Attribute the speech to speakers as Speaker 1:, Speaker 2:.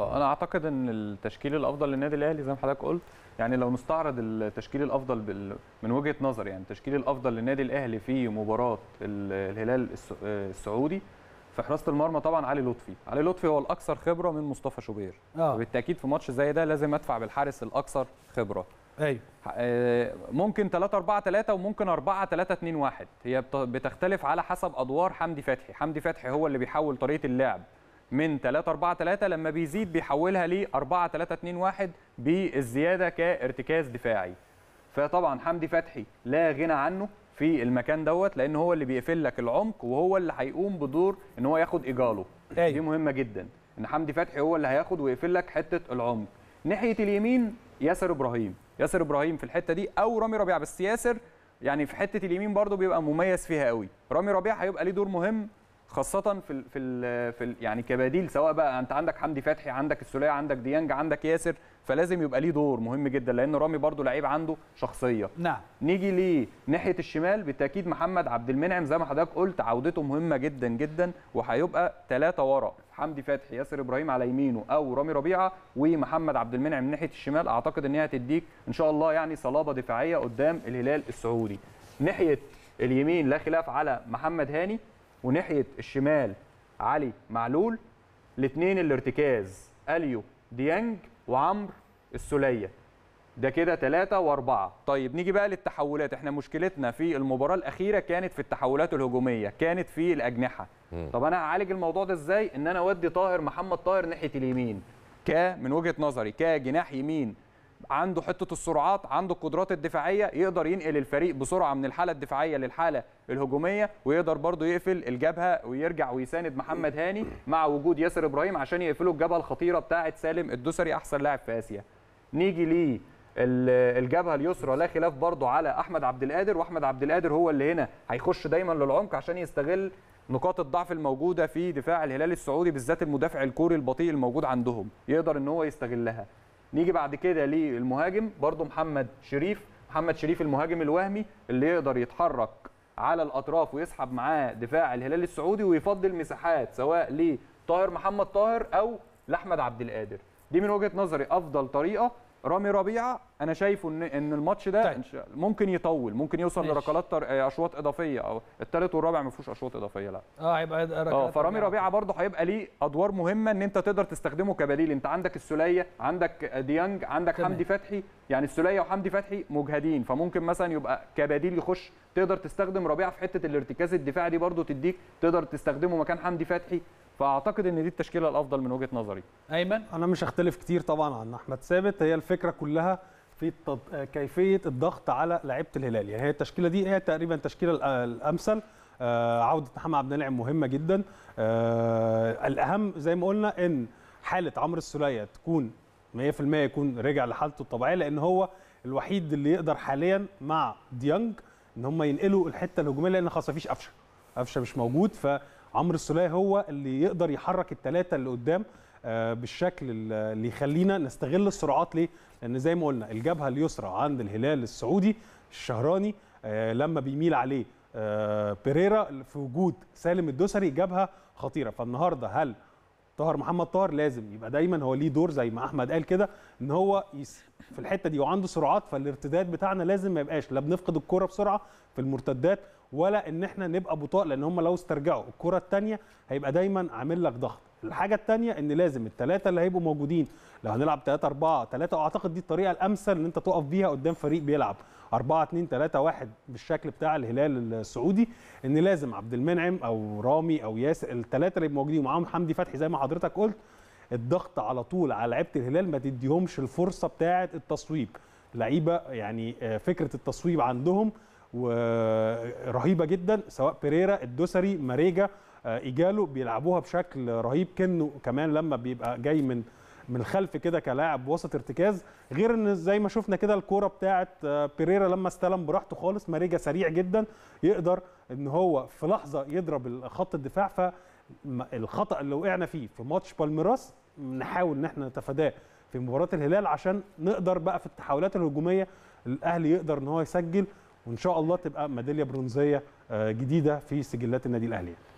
Speaker 1: آه، انا اعتقد ان التشكيل الافضل للنادي الاهلي زي ما حضرتك قلت يعني لو نستعرض التشكيل الافضل من وجهه نظر يعني التشكيل الافضل للنادي الاهلي في مباراه الهلال السعودي في حراسه المرمى طبعا علي لطفي علي لطفي هو الاكثر خبره من مصطفى شوبير آه. وبالتاكيد في ماتش زي ده لازم ادفع بالحارس الاكثر خبره ايوه آه، ممكن 3 4 3 وممكن 4 3 2 1 هي بتختلف على حسب ادوار حمدي فتحي حمدي فتحي هو اللي بيحول طريقه اللعب من 3 4 3 لما بيزيد بيحولها ل 4 3 2 1 بالزياده كارتكاز دفاعي فطبعا حمدي فتحي لا غنى عنه في المكان دوت لان هو اللي بيقفل لك العمق وهو اللي هيقوم بدور ان هو ياخد ايجاله أيوه. دي مهمه جدا ان حمدي فتحي هو اللي هياخد ويقفل لك حته العمق ناحيه اليمين ياسر ابراهيم ياسر ابراهيم في الحته دي او رامي ربيع بس ياسر يعني في حته اليمين برضه بيبقى مميز فيها قوي رامي ربيع هيبقى ليه دور مهم خاصه في الـ في الـ في الـ يعني كبديل سواء بقى انت عندك حمدي فتحي عندك السوليه عندك ديانج عندك ياسر فلازم يبقى ليه دور مهم جدا لان رامي برده لعيب عنده شخصيه نعم نيجي ليه ناحيه الشمال بالتاكيد محمد عبد المنعم زي ما حضرتك قلت عودته مهمه جدا جدا وهيبقى ثلاثه ورا حمدي فتحي ياسر ابراهيم على يمينه او رامي ربيعه ومحمد عبد المنعم ناحيه الشمال اعتقد ان هي هتديك ان شاء الله يعني صلابه دفاعيه قدام الهلال السعودي ناحيه اليمين لا خلاف على محمد هاني وناحيه الشمال علي معلول الاثنين الارتكاز اليو ديانج وعمرو السوليه ده كده ثلاثة وأربعة طيب نيجي بقى للتحولات احنا مشكلتنا في المباراة الأخيرة كانت في التحولات الهجومية كانت في الأجنحة طب أنا هعالج الموضوع ده إزاي إن أنا أودي طاهر محمد طاهر ناحية اليمين ك من وجهة نظري كجناح يمين عنده حته السرعات عنده القدرات الدفاعيه يقدر ينقل الفريق بسرعه من الحاله الدفاعيه للحاله الهجوميه ويقدر برضه يقفل الجبهه ويرجع ويساند محمد هاني مع وجود ياسر ابراهيم عشان يقفلوا الجبهه الخطيره بتاعه سالم الدوسري احسن لاعب في اسيا نيجي ليه الجبهه اليسرى لا خلاف برضه على احمد عبد القادر واحمد عبد القادر هو اللي هنا هيخش دايما للعمق عشان يستغل نقاط الضعف الموجوده في دفاع الهلال السعودي بالذات المدافع الكوري البطيء الموجود عندهم يقدر ان هو يستغلها نيجي بعد كده للمهاجم برضو محمد شريف محمد شريف المهاجم الوهمي اللي يقدر يتحرك على الاطراف ويسحب معاه دفاع الهلال السعودي ويفضل مساحات سواء لطاهر محمد طاهر او لاحمد عبد القادر دي من وجهه نظري افضل طريقه رامي ربيعه انا شايفه ان ان الماتش ده طيب. ممكن يطول ممكن يوصل لركلات آه، اشواط اضافيه او الثالث والرابع ما فيهوش اشواط اضافيه لا
Speaker 2: اه هيبقى اه فرامي ربيعه
Speaker 1: برضه هيبقى ليه ادوار مهمه ان انت تقدر تستخدمه كبديل انت عندك السليه عندك ديانج عندك تمام. حمدي فتحي يعني السليه وحمدي فتحي مجهدين فممكن مثلا يبقى كبديل يخش تقدر تستخدم ربيعه في حته الارتكاز الدفاعي دي برضه تديك تقدر تستخدمه مكان حمدي فتحي فاعتقد ان دي التشكيله الافضل من وجهه نظري
Speaker 2: ايمن انا مش هختلف كتير طبعا عن احمد ثابت هي الفكره كلها في التض... كيفيه الضغط على لعيبه الهلال يعني هي التشكيله دي هي تقريبا التشكيله الامثل آه عوده محمد عبد المنعم مهمه جدا آه الاهم زي ما قلنا ان حاله عمرو السوليه تكون 100% يكون رجع لحالته الطبيعيه لان هو الوحيد اللي يقدر حاليا مع ديانج ان هم ينقلوا الحته الهجوميه لان خلاص مفيش قفشه قفشه مش موجود ف عمرو السوليه هو اللي يقدر يحرك الثلاثه اللي قدام آه، بالشكل اللي يخلينا نستغل السرعات ليه؟ لان زي ما قلنا الجبهه اليسرى عند الهلال السعودي الشهراني آه، لما بيميل عليه آه، بيريرا في وجود سالم الدوسري جبهه خطيره فالنهارده هل طاهر محمد طاهر لازم يبقى دايما هو ليه دور زي ما احمد قال كده ان هو في الحته دي وعنده سرعات فالارتداد بتاعنا لازم ما يبقاش لا بنفقد الكره بسرعه في المرتدات ولا ان احنا نبقى بطاء لان هم لو استرجعوا الكره الثانيه هيبقى دايما عامل لك ضغط الحاجه الثانيه ان لازم الثلاثه اللي هيبقوا موجودين لو هنلعب 3 4 3 واعتقد دي الطريقه الامثل ان انت تقف بيها قدام فريق بيلعب 4 2 3 1 بالشكل بتاع الهلال السعودي ان لازم عبد المنعم او رامي او ياسر الثلاثه اللي موجودين ومعاهم حمدي فتحي زي ما حضرتك قلت الضغط على طول على لعيبه الهلال ما تديهمش الفرصه بتاعه التصويب لعيبه يعني آه، فكره التصويب عندهم ورهيبه جدا سواء بيريرا الدوسري ماريجا آه، ايجالو بيلعبوها بشكل رهيب كنه كمان لما بيبقى جاي من من الخلف كده كلاعب وسط ارتكاز غير ان زي ما شفنا كده الكوره بتاعه آه، بيريرا لما استلم براحته خالص ماريجا سريع جدا يقدر ان هو في لحظه يضرب خط الدفاع فالخطا اللي وقعنا فيه في ماتش بالميراس نحاول ان احنا نتفاداه في مباراه الهلال عشان نقدر بقى في التحولات الهجوميه الاهلي يقدر ان هو يسجل وان شاء الله تبقى ميداليه برونزيه آه، جديده في سجلات النادي الاهلي